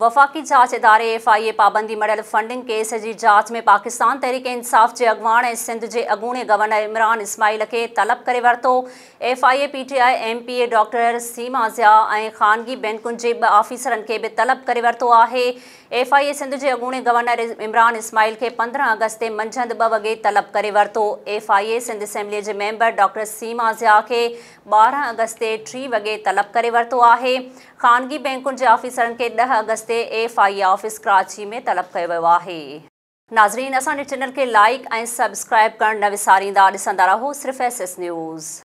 وفاقی जांच ادارے ایف آئی اے پابندی मड़ियल فنڈنگ केस जी जांच में पाकिस्तान تحریک انصاف جے अॻुवाण ऐं सिंध जे अॻूणे गवर्नर इमरान इस्माल खे तलब करे वरितो F I A P T I M P A doctor Seema Zia ऐं ख़ानगी बैंकुनि जे ॿ आफ़रनि खे طلب तलब ورتو वरितो F F I A Sindh जे گورنر गवर्नर इमरान इस्माल खे पंद्रहं अगस्त ते मंझंदि ॿ वॻे तलब करे वरितो एफ आई ए सिंध असैम्बलीअ जे मेंबर डॉक्टर सीमा बारह अगस्त टी वगे तलब कर वरतो है ख़ानगी बैंकों के ऑफिसर के दह अगस्त एफ आई ऑफ़िस कराची में तलब किया वो नाज़रीन असान चैनल लाइक ए सब्सक्राइब कर न विसारींदा रहो सिर्फ़ एस एस न्यूज़